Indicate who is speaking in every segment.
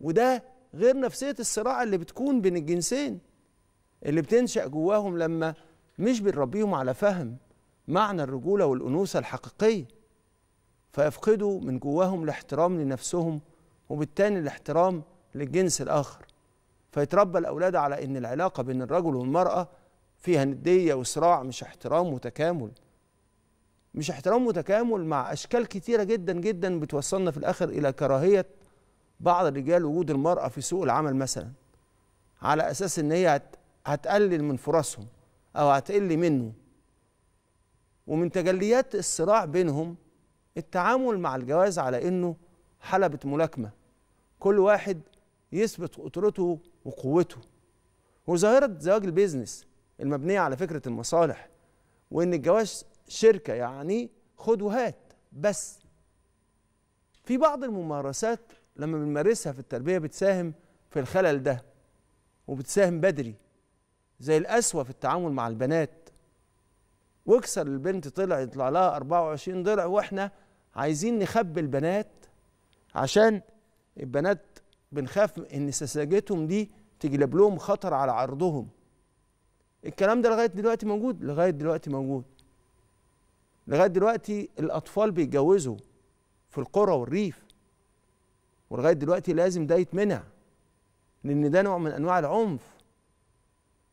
Speaker 1: وده غير نفسيه الصراع اللي بتكون بين الجنسين اللي بتنشا جواهم لما مش بنربيهم على فهم معنى الرجوله والانوثه الحقيقيه فيفقدوا من جواهم الاحترام لنفسهم وبالتالي الاحترام للجنس الاخر فيتربى الاولاد على ان العلاقه بين الرجل والمراه فيها نديه وصراع مش احترام وتكامل مش احترام متكامل مع اشكال كتيره جدا جدا بتوصلنا في الاخر الى كراهيه بعض الرجال وجود المرأة في سوق العمل مثلا على أساس إن هي هتقلل من فرصهم أو هتقل منه ومن تجليات الصراع بينهم التعامل مع الجواز على إنه حلبة ملاكمة كل واحد يثبت قدرته وقوته وظاهرة زواج البيزنس المبنية على فكرة المصالح وإن الجواز شركة يعني خد وهات بس في بعض الممارسات لما بنمارسها في التربية بتساهم في الخلل ده وبتساهم بدري زي القسوة في التعامل مع البنات واكسر البنت طلع يطلع لها 24 ضلع واحنا عايزين نخبي البنات عشان البنات بنخاف ان سذاجتهم دي تجلب لهم خطر على عرضهم الكلام ده لغايه دلوقتي موجود لغايه دلوقتي موجود لغايه دلوقتي الاطفال بيتجوزوا في القرى والريف ولغايه دلوقتي لازم ده يتمنع لان ده نوع من انواع العنف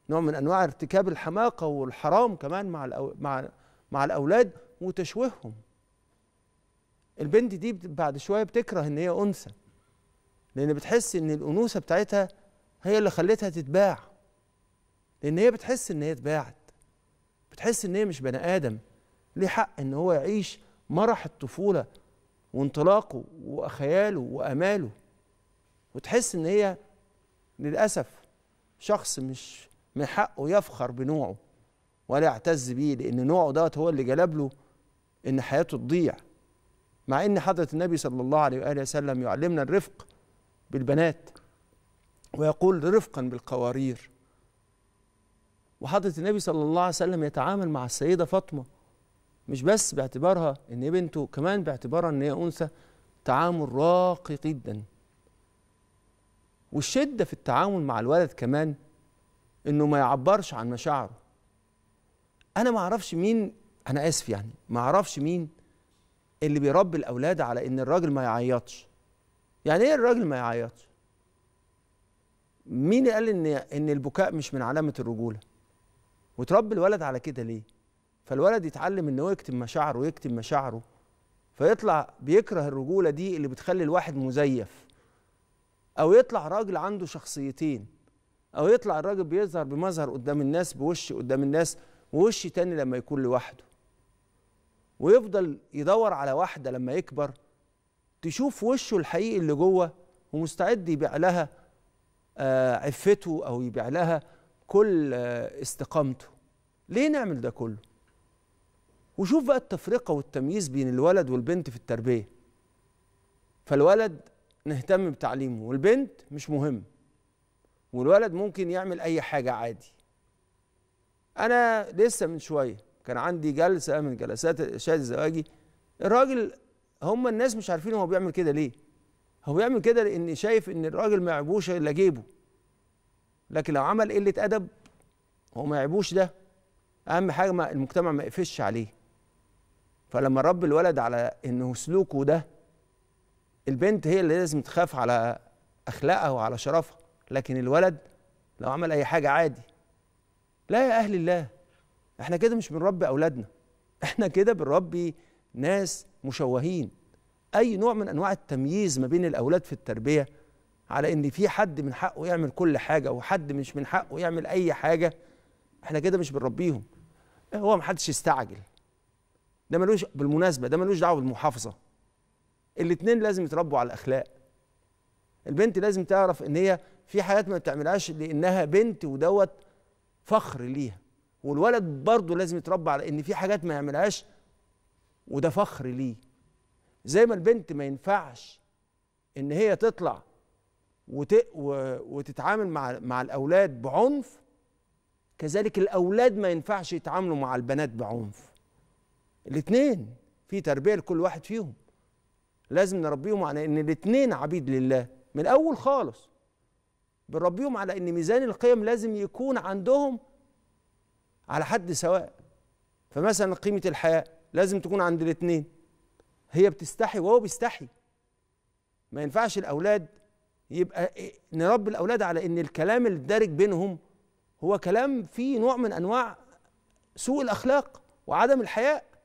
Speaker 1: نوع من انواع ارتكاب الحماقه والحرام كمان مع الأو... مع مع الاولاد وتشويههم البنت دي بعد شويه بتكره ان هي انثى لان بتحس ان الانوثه بتاعتها هي اللي خلتها تتباع لان هي بتحس ان هي اتباعت بتحس ان هي مش بني ادم ليه حق ان هو يعيش مرح الطفوله وانطلاقه وخياله واماله وتحس ان هي للاسف شخص مش من حقه يفخر بنوعه ولا يعتز بيه لان نوعه دوت هو اللي جلب له ان حياته تضيع مع ان حضره النبي صلى الله عليه واله وسلم يعلمنا الرفق بالبنات ويقول رفقا بالقوارير وحضره النبي صلى الله عليه وسلم يتعامل مع السيده فاطمه مش بس باعتبارها ان هي بنته كمان باعتبارها ان هي انثى تعامل راقي جدا والشده في التعامل مع الولد كمان انه ما يعبرش عن مشاعره انا ما اعرفش مين انا اسف يعني ما اعرفش مين اللي بيربي الاولاد على ان الراجل ما يعيطش يعني ايه الراجل ما يعيطش مين قال ان ان البكاء مش من علامه الرجوله وتربي الولد على كده ليه فالولد يتعلم ان هو يكتم مشاعره ويكتم مشاعره فيطلع بيكره الرجوله دي اللي بتخلي الواحد مزيف او يطلع راجل عنده شخصيتين او يطلع الراجل بيظهر بمظهر قدام الناس بوش قدام الناس ووش تاني لما يكون لوحده ويفضل يدور على واحده لما يكبر تشوف وشه الحقيقي اللي جوه ومستعد يبيع لها آه، عفته او يبيع لها كل آه، استقامته ليه نعمل ده كله وشوف بقى التفرقه والتمييز بين الولد والبنت في التربيه فالولد نهتم بتعليمه والبنت مش مهم والولد ممكن يعمل اي حاجه عادي انا لسه من شويه كان عندي جلسه من جلسات ارشاد الزواجي الراجل هم الناس مش عارفين هو بيعمل كده ليه هو بيعمل كده لان شايف ان الراجل ما يعيبوش الا جيبه لكن لو عمل قله ادب هو ما يعيبوش ده اهم حاجه ما المجتمع ما يقفش عليه فلما رب الولد على انه سلوكه ده البنت هي اللي لازم تخاف على اخلاقها وعلى شرفها لكن الولد لو عمل اي حاجه عادي لا يا اهل الله احنا كده مش بنربي اولادنا احنا كده بنربي ناس مشوهين اي نوع من انواع التمييز ما بين الاولاد في التربيه على ان في حد من حقه يعمل كل حاجه وحد مش من حقه يعمل اي حاجه احنا كده مش بنربيهم هو محدش يستعجل ده ملوش بالمناسبه ده ملوش دعوه بالمحافظه الاثنين لازم يتربوا على الاخلاق البنت لازم تعرف ان هي في حاجات ما بتعملهاش لانها بنت ودوت فخر ليها والولد برضه لازم يتربى على ان في حاجات ما يعملهاش وده فخر ليه زي ما البنت ما ينفعش ان هي تطلع وت... و... وتتعامل مع مع الاولاد بعنف كذلك الاولاد ما ينفعش يتعاملوا مع البنات بعنف الاثنين في تربيه لكل واحد فيهم لازم نربيهم على ان الاثنين عبيد لله من الاول خالص بنربيهم على ان ميزان القيم لازم يكون عندهم على حد سواء فمثلا قيمه الحياه لازم تكون عند الاثنين هي بتستحي وهو بيستحي ما ينفعش الاولاد يبقى إيه، نربي الاولاد على ان الكلام الدارج بينهم هو كلام فيه نوع من انواع سوء الاخلاق وعدم الحياء